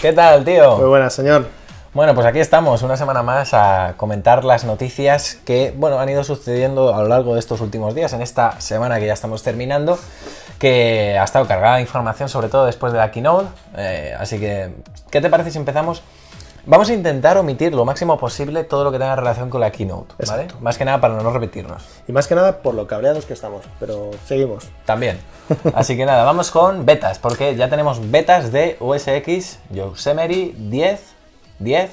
¿Qué tal, tío? Muy buenas, señor. Bueno, pues aquí estamos una semana más a comentar las noticias que, bueno, han ido sucediendo a lo largo de estos últimos días, en esta semana que ya estamos terminando, que ha estado cargada de información, sobre todo después de la keynote. Eh, así que, ¿qué te parece si empezamos Vamos a intentar omitir lo máximo posible todo lo que tenga relación con la keynote, ¿vale? Más que nada para no repetirnos. Y más que nada por lo cabreados que estamos, pero seguimos. También. Así que nada, vamos con betas, porque ya tenemos betas de USX Yosemite 10, 10,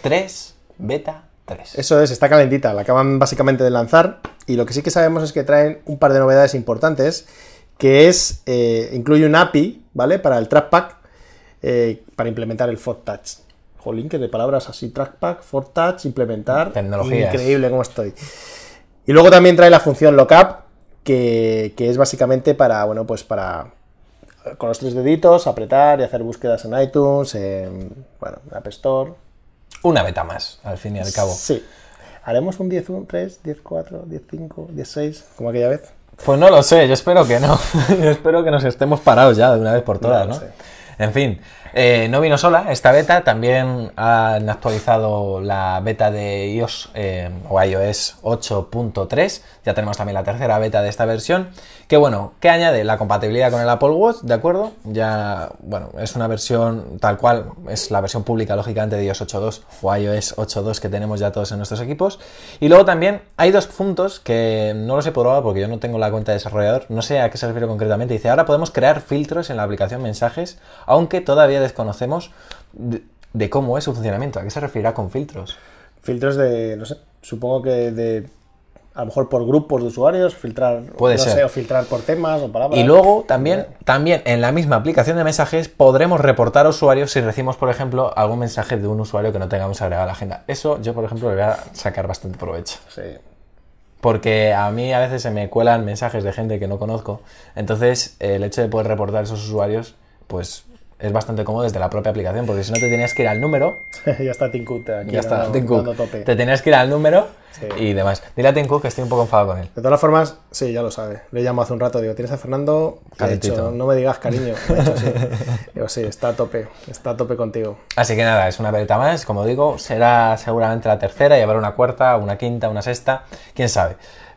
3, beta 3. Eso es, está calentita, la acaban básicamente de lanzar y lo que sí que sabemos es que traen un par de novedades importantes, que es, eh, incluye un API, ¿vale? Para el Trackpack, Pack eh, para implementar el Fog Touch. O que de palabras así, trackpad, touch, implementar. Tecnología. Increíble cómo estoy. Y luego también trae la función lockup que, que, es básicamente para, bueno, pues para eh, con los tres deditos apretar y hacer búsquedas en iTunes, en, bueno, en App Store. Una beta más, al fin y al cabo. Sí. ¿Haremos un 10, 1, 3, 10, 4, 10, 5, 10, 6, como aquella vez? Pues no lo sé, yo espero que no. yo espero que nos estemos parados ya de una vez por todas, ¿no? En fin, eh, no vino sola esta beta, también han actualizado la beta de iOS eh, o iOS 8.3, ya tenemos también la tercera beta de esta versión, que bueno, que añade la compatibilidad con el Apple Watch, ¿de acuerdo? Ya, bueno, es una versión tal cual, es la versión pública lógicamente de iOS 8.2 o iOS 8.2 que tenemos ya todos en nuestros equipos. Y luego también hay dos puntos que no los he probado porque yo no tengo la cuenta de desarrollador, no sé a qué se refiere concretamente, dice, ahora podemos crear filtros en la aplicación mensajes aunque todavía desconocemos de, cómo es su funcionamiento. ¿A qué se refiere con filtros? Filtros de, no sé, supongo que de a lo mejor por grupos de usuarios, filtrar, Puede no Sé, o filtrar por temas o palabras. Y luego también, también en la misma aplicación de mensajes podremos reportar usuarios si recibimos, por ejemplo, algún mensaje de un usuario que no tengamos agregado a la agenda. Eso yo, por ejemplo, le voy a sacar bastante provecho. Sí. Porque a mí a veces se me cuelan mensajes de gente que no conozco. Entonces, el hecho de poder reportar esos usuarios, pues es bastante cómodo desde la propia aplicación, porque si no te tenías que ir al número. ya está Te tenías que ir al número y demás. Dile a que estoy un poco enfadado con él. De todas formas, sí, ya lo sabe. Le llamo hace un rato, digo, ¿tienes a Fernando? no me digas cariño. sí. está a tope, está a tope contigo. Así que nada, es una peleta más, como digo, será seguramente la tercera y habrá una cuarta, una quinta, una sexta, quién sabe.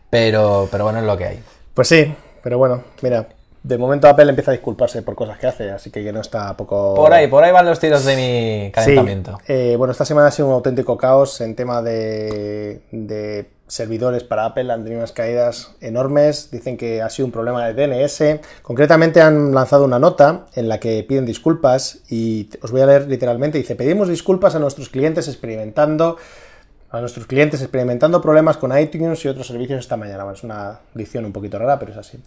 Pero, pero bueno, es lo que hay. Pues sí, pero bueno, mira, de momento Apple empieza a disculparse por cosas que hace, así que ya no está poco... Por ahí, por ahí van los tiros de mi calentamiento. Eh, bueno, esta semana ha sido un auténtico caos en tema de servidores para Apple han tenido unas caídas enormes, dicen que ha sido un problema de DNS. Concretamente han lanzado una nota en la que piden disculpas y os voy a leer literalmente, dice, pedimos disculpas a nuestros clientes experimentando a nuestros clientes experimentando problemas con iTunes y otros servicios esta mañana. Bueno, es una dicción un poquito rara, pero es así.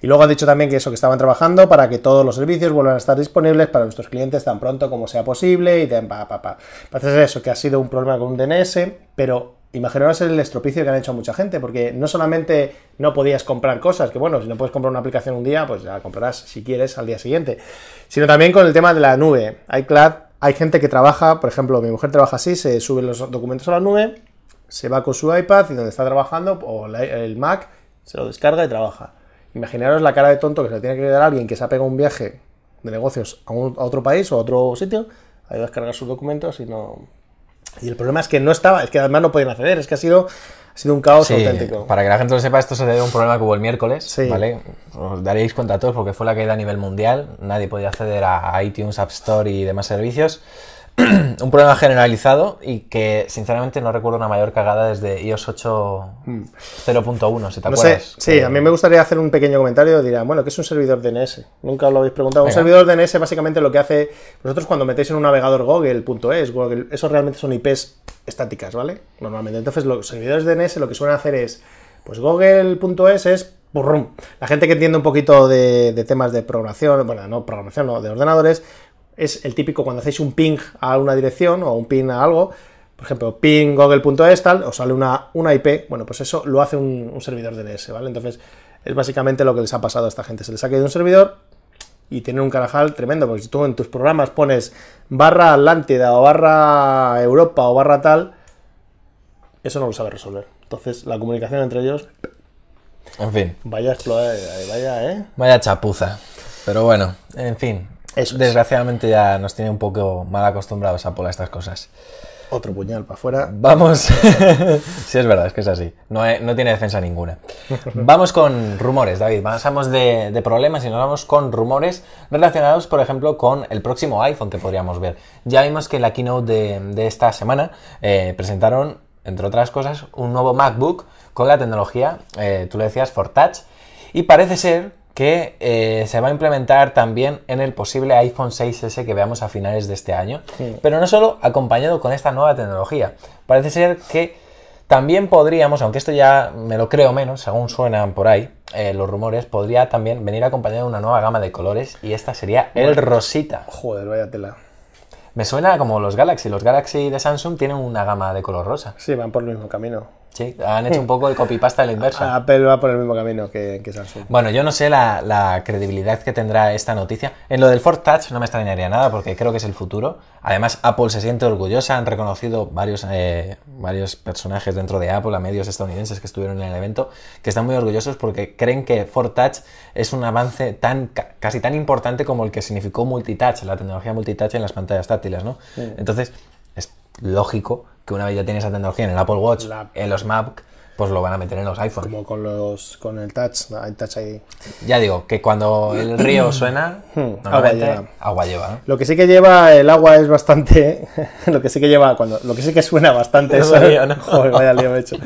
Y luego han dicho también que eso, que estaban trabajando para que todos los servicios vuelvan a estar disponibles para nuestros clientes tan pronto como sea posible y pa, pa, pa. Parece ser eso, que ha sido un problema con un DNS, pero imaginaros el estropicio que han hecho a mucha gente, porque no solamente no podías comprar cosas, que bueno, si no puedes comprar una aplicación un día, pues la comprarás si quieres al día siguiente, sino también con el tema de la nube. iCloud hay gente que trabaja, por ejemplo, mi mujer trabaja así, se sube los documentos a la nube, se va con su iPad y donde está trabajando, o el Mac, se lo descarga y trabaja. Imaginaros la cara de tonto que se le tiene que dar a alguien que se ha pegado un viaje de negocios a, otro país o a otro sitio, ahí ido a descargar sus documentos y no, y el problema es que no estaba, es que además no podían acceder, es que ha sido ha sido un caos auténtico. Para que la gente lo sepa, esto se debe a un problema que hubo el miércoles, ¿vale? Os daréis cuenta a todos porque fue la caída a nivel mundial, nadie podía acceder a iTunes, App Store y demás servicios. un problema generalizado y que sinceramente no recuerdo una mayor cagada desde iOS 8 mm. si te acuerdas. Sí, a mí me gustaría hacer un pequeño comentario. Dirán, bueno, ¿qué es un servidor DNS? Nunca lo habéis preguntado. Un servidor DNS básicamente lo que hace, vosotros cuando metéis en un navegador Google.es, Google, eso realmente son IPs estáticas, ¿vale? Normalmente. Entonces los servidores DNS lo que suelen hacer es, pues Google.es es la gente que entiende un poquito de, de, temas de programación, bueno, no programación, no, de ordenadores, es el típico cuando hacéis un ping a una dirección o un ping a algo, por ejemplo, ping google.es tal, os sale una, una, IP, bueno, pues eso lo hace un, servidor DNS, ¿vale? Entonces, es básicamente lo que les ha pasado a esta gente. Se les ha caído un servidor y tiene un carajal tremendo, porque si tú en tus programas pones barra Atlántida o barra Europa o barra tal, eso no lo sabe resolver. Entonces, la comunicación entre ellos... En fin. Vaya, vaya, ¿eh? Vaya chapuza. Pero bueno, en fin, Desgraciadamente ya nos tiene un poco mal acostumbrados a poner estas cosas. Otro puñal para afuera. Vamos. sí, es verdad, es que es así. No, tiene defensa ninguna. Vamos con rumores, David. Pasamos de, problemas y nos vamos con rumores relacionados, por ejemplo, con el próximo iPhone que podríamos ver. Ya vimos que en la keynote de, esta semana eh, presentaron, entre otras cosas, un nuevo MacBook con la tecnología, eh, tú lo decías, for Touch. Y parece ser que eh, se va a implementar también en el posible iPhone 6S que veamos a finales de este año. Pero no solo acompañado con esta nueva tecnología. Parece ser que también podríamos, aunque esto ya me lo creo menos, según suenan por ahí eh, los rumores, podría también venir acompañado de una nueva gama de colores y esta sería el rosita. Joder, vaya tela. Me suena como los Galaxy. Los Galaxy de Samsung tienen una gama de color rosa. Sí, van por el mismo camino han hecho un poco el copypasta de la inversa. Ah, Apple va por el mismo camino que, Samsung. Bueno, yo no sé la, credibilidad que tendrá esta noticia. En lo del Ford Touch no me extrañaría nada porque creo que es el futuro. Además, Apple se siente orgullosa. Han reconocido varios, eh, varios personajes dentro de Apple, a medios estadounidenses que estuvieron en el evento, que están muy orgullosos porque creen que Ford Touch es un avance tan casi tan importante como el que significó multitouch, la tecnología multitouch en las pantallas táctiles, ¿no? Entonces, es lógico que una vez ya tienes esa tecnología en el Apple Watch, en los Mac, pues lo van a meter en los iPhone. Como con los con el Touch, el Touch ahí. Ya digo, que cuando el río suena, agua lleva. Lo que sí que lleva el agua es bastante, lo que sí que lleva cuando lo que sí que suena bastante vaya lío he hecho.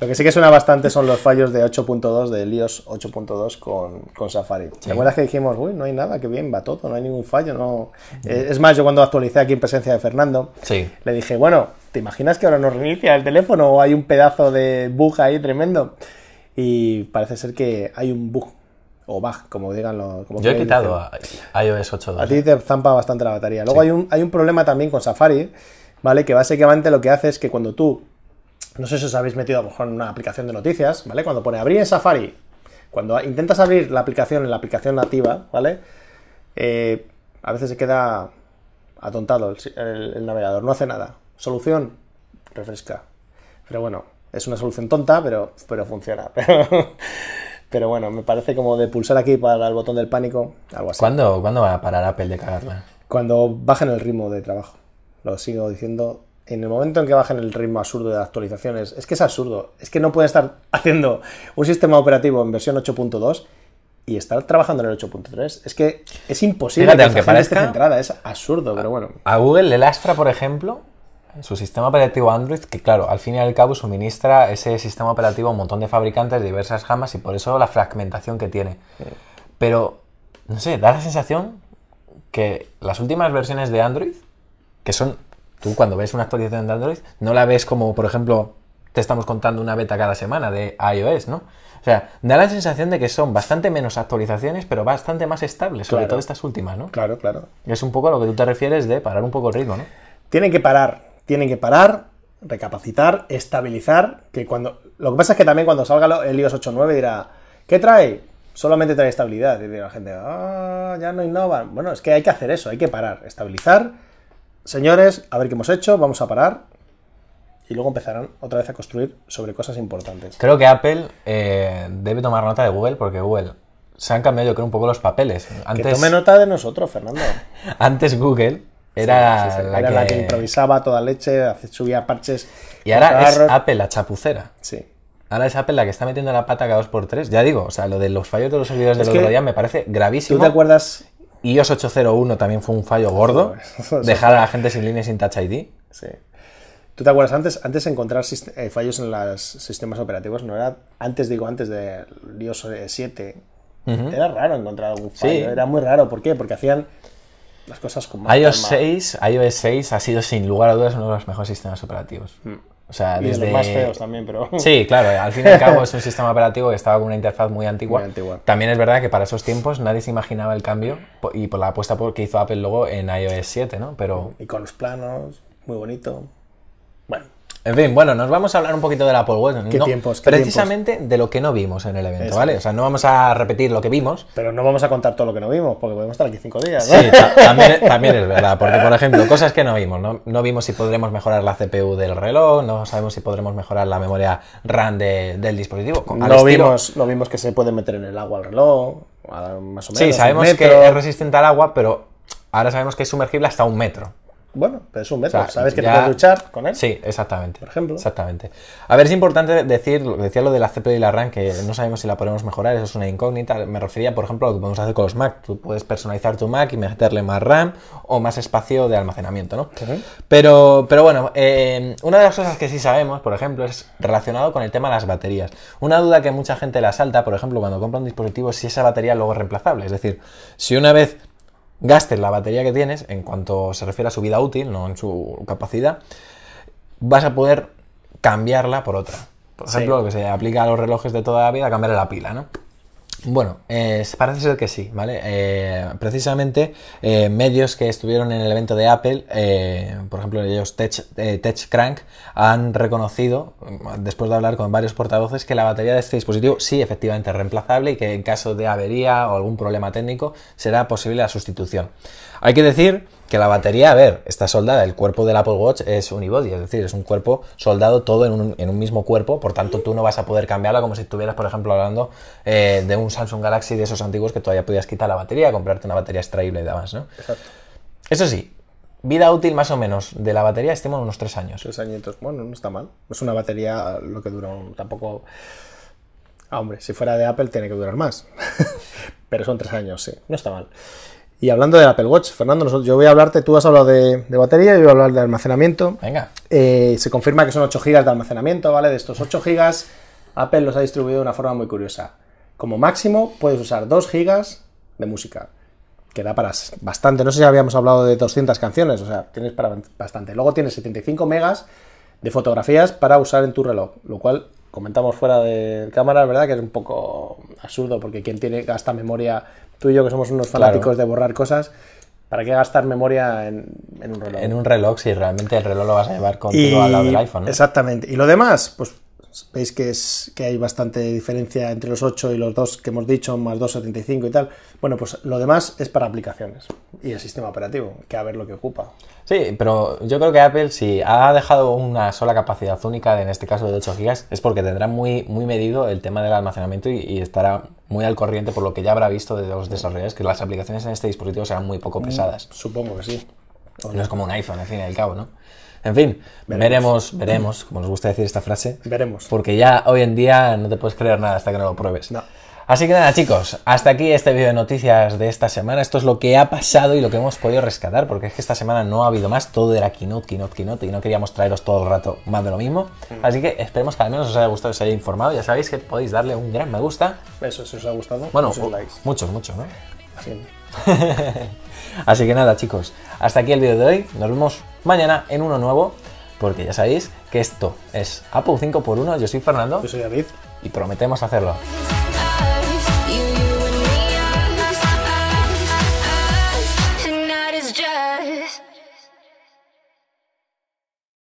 Lo que sí que suena bastante son los fallos de 8.2, de iOS 8.2 con, Safari. ¿Te acuerdas que dijimos, uy, no hay nada, que bien, va todo, no hay ningún fallo? no mm. eh, Es más, yo cuando actualicé aquí en presencia de Fernando, sí. le dije, bueno, ¿te imaginas que ahora nos reinicia el teléfono o hay un pedazo de bug ahí tremendo? Y parece ser que hay un bug o bug, como digan los... Yo he quitado a iOS 8.2. A ti ¿eh? te zampa bastante la batería. Luego hay, un, hay un problema también con Safari, ¿vale? Que básicamente lo que hace es que cuando tú no sé si os habéis metido a lo mejor en una aplicación de noticias, ¿vale? Cuando pone abrir en Safari, cuando intentas abrir la aplicación en la aplicación nativa, ¿vale? Eh, a veces se queda atontado el, navegador, no hace nada. Solución, refresca. Pero bueno, es una solución tonta, pero, pero funciona. Pero, bueno, me parece como de pulsar aquí para el botón del pánico, algo así. ¿Cuándo, ¿cuándo va a parar Apple de cagarla? Cuando bajen el ritmo de trabajo. Lo sigo diciendo en el momento en que bajen el ritmo absurdo de actualizaciones, es que es absurdo, es que no puede estar haciendo un sistema operativo en versión 8.2 y estar trabajando en el 8.3. Es que es imposible Fíjate, que aunque parezca centrada, es absurdo, pero bueno. A Google le lastra, por ejemplo, su sistema operativo Android, que claro, al fin y al cabo suministra ese sistema operativo a un montón de fabricantes de diversas gamas y por eso la fragmentación que tiene. Pero, no sé, da la sensación que las últimas versiones de Android, que son Tú cuando ves una actualización de Android, no la ves como, por ejemplo, te estamos contando una beta cada semana de iOS, ¿no? O sea, da la sensación de que son bastante menos actualizaciones, pero bastante más estables, sobre todo estas últimas, ¿no? Claro, claro. Es un poco a lo que tú te refieres de parar un poco el ritmo, ¿no? Tienen que parar, tienen que parar, recapacitar, estabilizar, que cuando... Lo que pasa es que también cuando salga el iOS 8.9 dirá, ¿qué trae? Solamente trae estabilidad. Y la gente, ah, ya no innovan. Bueno, es que hay que hacer eso, hay que parar, estabilizar señores, a ver qué hemos hecho, vamos a parar. Y luego empezarán otra vez a construir sobre cosas importantes. Creo que Apple eh, debe tomar nota de Google porque Google se han cambiado, yo creo, un poco los papeles. Antes, que tome nota de nosotros, Fernando. antes Google era, la, que... improvisaba toda leche, subía parches. Y ahora es Apple la chapucera. Sí. Ahora es Apple la que está metiendo la pata cada dos por tres. Ya digo, o sea, lo de los fallos de los servidores del otro día me parece gravísimo. ¿Tú te acuerdas? iOS 801 también fue un fallo gordo. dejar a la gente sin línea sin Touch ID. Sí. ¿Tú te acuerdas antes? Antes de encontrar eh, fallos en los sistemas operativos, no era, antes digo, antes de iOS 7, eh, era raro encontrar algún fallo. Era muy raro. ¿Por qué? Porque hacían las cosas con más iOS 6, iOS 6 ha sido sin lugar a dudas uno de los mejores sistemas operativos. Mm y los más feos también, pero... Sí, claro, eh, al fin y al cabo es un sistema operativo que estaba con una interfaz muy antigua. También es verdad que para esos tiempos nadie se imaginaba el cambio y por la apuesta que hizo Apple luego en iOS 7, ¿no? Pero... Y con los planos, muy bonito. Bueno, en fin, bueno, nos vamos a hablar un poquito la Apple Watch. ¿Qué tiempos? precisamente de lo que no vimos en el evento, ¿vale? O sea, no vamos a repetir lo que vimos. Pero no vamos a contar todo lo que no vimos, porque podemos estar aquí cinco días. ¿no? Sí, también, es verdad, porque por ejemplo, cosas que no vimos. ¿no? no vimos si podremos mejorar la CPU del reloj, no sabemos si podremos mejorar la memoria RAM del dispositivo. no, vimos, lo vimos que se puede meter en el agua el reloj, más o menos. Sí, sabemos que es resistente al agua, pero ahora sabemos que es sumergible hasta un metro bueno, pero es un método. Sabes que te puedes luchar con él. Sí, exactamente. Por ejemplo. Exactamente. A ver, es importante decir, decía lo de la CPU y la RAM, que no sabemos si la podemos mejorar, eso es una incógnita. Me refería, por ejemplo, a lo que podemos hacer con los Mac. Tú puedes personalizar tu Mac y meterle más RAM o más espacio de almacenamiento, ¿no? pero, pero bueno, eh, una de las cosas que sí sabemos, por ejemplo, es relacionado con el tema de las baterías. Una duda que mucha gente la salta, por ejemplo, cuando compra un dispositivo, si esa batería luego es reemplazable. Es decir, si una vez gastes la batería que tienes en cuanto se refiere a su vida útil, no en su capacidad, vas a poder cambiarla por otra. Por ejemplo, lo que se aplica a los relojes de toda la vida, cambiar la pila, ¿no? Bueno, eh, parece ser que sí, ¿vale? Eh, precisamente eh, medios que estuvieron en el evento de Apple, por ejemplo ellos Tech, TechCrank, han reconocido, después de hablar con varios portavoces, que la batería de este dispositivo sí efectivamente es reemplazable y que en caso de avería o algún problema técnico será posible la sustitución. Hay que decir que la batería, a ver, está soldada, el cuerpo del Apple Watch es unibody, es decir, es un cuerpo soldado todo en un, mismo cuerpo, por tanto tú no vas a poder cambiarla como si estuvieras, por ejemplo, hablando eh, de un Samsung Galaxy de esos antiguos que todavía podías quitar la batería, comprarte una batería extraíble y demás, ¿no? Exacto. Eso sí, vida útil más o menos de la batería estimamos unos tres años. Tres añitos, bueno, no está mal. Es una batería lo que dura un, tampoco... Ah, hombre, si fuera de Apple tiene que durar más. Pero son tres años, sí, no está mal. Y hablando del Apple Watch, Fernando, yo voy a hablarte, tú has hablado de, batería, yo voy a hablar de almacenamiento. Venga. Eh, se confirma que son 8 GB de almacenamiento, ¿vale? De estos 8 GB, Apple los ha distribuido de una forma muy curiosa. Como máximo, puedes usar 2 GB de música, que da para bastante. No sé si habíamos hablado de 200 canciones, o sea, tienes para bastante. Luego tienes 75 megas de fotografías para usar en tu reloj, lo cual comentamos fuera de cámara, ¿verdad? Que es un poco absurdo, porque quien tiene gasta memoria, tú y yo que somos unos fanáticos de borrar cosas, ¿para qué gastar memoria en, un reloj? En un reloj, si realmente el reloj lo vas a llevar contigo al lado del iPhone. Exactamente. Y lo demás, pues veis que, es, que hay bastante diferencia entre los 8 y los 2 que hemos dicho, más 2.75 y tal. Bueno, pues lo demás es para aplicaciones y el sistema operativo, que a ver lo que ocupa. Sí, pero yo creo que Apple, si ha dejado una sola capacidad única, en este caso de 8 GB, es porque tendrá muy, muy medido el tema del almacenamiento y, y estará muy al corriente por lo que ya habrá visto de los desarrolladores, que las aplicaciones en este dispositivo serán muy poco mm, pesadas. Supongo que sí no es como un iPhone, al fin y al cabo, ¿no? En fin, veremos. veremos, como nos gusta decir esta frase. Veremos. Porque ya hoy en día no te puedes creer nada hasta que no lo pruebes. No. Así que nada, chicos, hasta aquí este vídeo de noticias de esta semana. Esto es lo que ha pasado y lo que hemos podido rescatar, porque es que esta semana no ha habido más. Todo era keynote, keynote, keynote, y no queríamos traeros todo el rato más de lo mismo. Mm. Así que esperemos que al menos os haya gustado, os haya informado. Ya sabéis que podéis darle un gran me gusta. Eso, si os ha gustado. Bueno, muchos muchos, ¿no? Así. Así que nada, chicos, hasta aquí el vídeo de hoy. Nos vemos mañana en uno nuevo, porque ya sabéis que esto es Apple 5x1. Yo soy Fernando. Yo soy David. Y prometemos hacerlo.